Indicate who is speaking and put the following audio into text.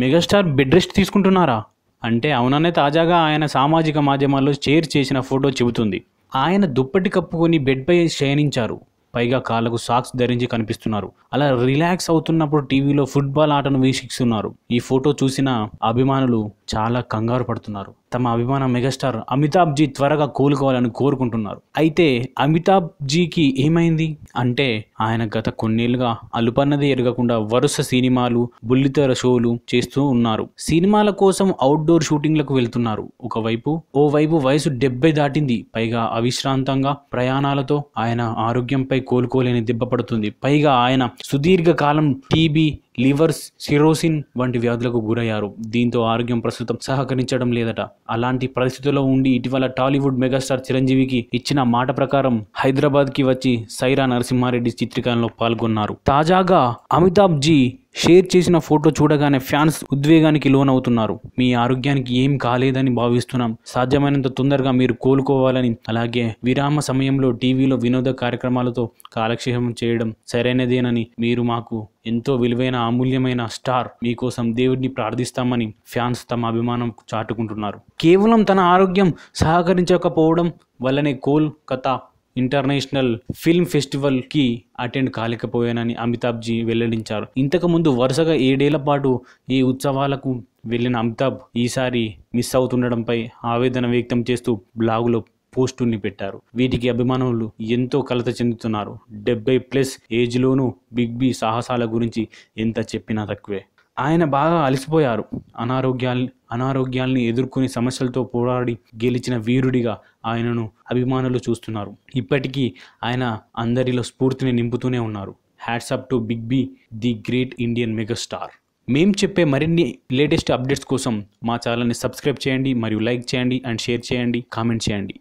Speaker 1: megastar bed rest తీసుకుంటున్నారా అంటే అవుననే తాజాగా ఆయన సామాజిక మాధ్యమాల్లో షేర్ చేసిన ఫోటో చెబుతుంది ఆయన దుప్పటి కప్పుకొని బెడ్పై శయనించారు పైగా కాళ్ళకు సాక్స్ ధరించి కనిపిస్తున్నారు అలా రిలాక్స్ అవుతున్నప్పుడు టీవీలో ఫుట్బాల్ ఆటను వీక్షిస్తున్నారు ఈ ఫోటో చూసిన అభిమానులు చాలా కంగారు పడుతున్నారు తమ అభిమాన మెగాస్టార్ అమితాబ్జీ త్వరగా కోలుకోవాలని కోరుకుంటున్నారు అయితే అమితాబ్జీకి ఏమైంది అంటే ఆయన గత కొన్నేళ్లుగా అలుపన్నది ఎరగకుండా వరుస సినిమాలు బుల్లితెర షోలు చేస్తూ ఉన్నారు సినిమాల కోసం అవుట్డోర్ షూటింగ్లకు వెళ్తున్నారు ఒకవైపు ఓవైపు వయసు డెబ్బై దాటింది పైగా అవిశ్రాంతంగా ప్రయాణాలతో ఆయన ఆరోగ్యంపై కోలుకోలేని దెబ్బ పడుతుంది పైగా ఆయన సుదీర్ఘకాలం టీబీ లివర్స్ సిరోసిన్ వంటి వ్యాధులకు గురయ్యారు దీంతో ఆరోగ్యం ప్రస్తుతం సహకరించడం లేదట అలాంటి పరిస్థితుల్లో ఉండి ఇటీవల టాలీవుడ్ మెగాస్టార్ చిరంజీవికి ఇచ్చిన మాట ప్రకారం హైదరాబాద్కి వచ్చి సైరా నరసింహారెడ్డి చిత్రీకరణలో పాల్గొన్నారు తాజాగా అమితాబ్ జీ షేర్ చేసిన ఫోటో చూడగానే ఫ్యాన్స్ ఉద్వేగానికి లోనవుతున్నారు మీ ఆరోగ్యానికి ఏం కాలేదని భావిస్తున్నాం సాధ్యమైనంత తొందరగా మీరు కోలుకోవాలని అలాగే విరామ సమయంలో టీవీలో వినోద కార్యక్రమాలతో కాలక్షేపం చేయడం సరైనదేనని మీరు మాకు ఎంతో విలువైన అమూల్యమైన స్టార్ మీకోసం దేవుడిని ప్రార్థిస్తామని ఫ్యాన్స్ తమ అభిమానం చాటుకుంటున్నారు కేవలం తన ఆరోగ్యం సహకరించకపోవడం వల్లనే కోల్ కథ ఇంటర్నేషనల్ ఫిల్మ్ ఫెస్టివల్కి అటెండ్ కాలేకపోయానని అమితాబ్జీ వెల్లడించారు ఇంతకుముందు వరుసగా ఏడేళ్ల పాటు ఈ ఉత్సవాలకు వెళ్ళిన అమితాబ్ ఈసారి మిస్ అవుతుండడంపై ఆవేదన వ్యక్తం చేస్తూ బ్లాగులో పోస్టుని పెట్టారు వీటికి అభిమానులు ఎంతో కలత చెందుతున్నారు డెబ్బై ప్లస్ ఏజ్లోనూ బిగ్ బి సాహసాల గురించి ఎంత చెప్పినా తక్కువే ఆయన బాగా అలసిపోయారు అనారోగ్యాల్ని అనారోగ్యాల్ని ఎదుర్కొని సమస్యలతో పోరాడి గెలిచిన వీరుడిగా ఆయనను అభిమానులు చూస్తున్నారు ఇప్పటికీ ఆయన అందరిలో స్ఫూర్తిని నింపుతూనే ఉన్నారు hats off to big B the great Indian megastar మేం చెప్పే మరిన్ని లేటెస్ట్ అప్డేట్స్ కోసం మా ఛానల్ని సబ్స్క్రైబ్ చేయండి మరియు లైక్ చేయండి అండ్ షేర్ చేయండి కామెంట్ చేయండి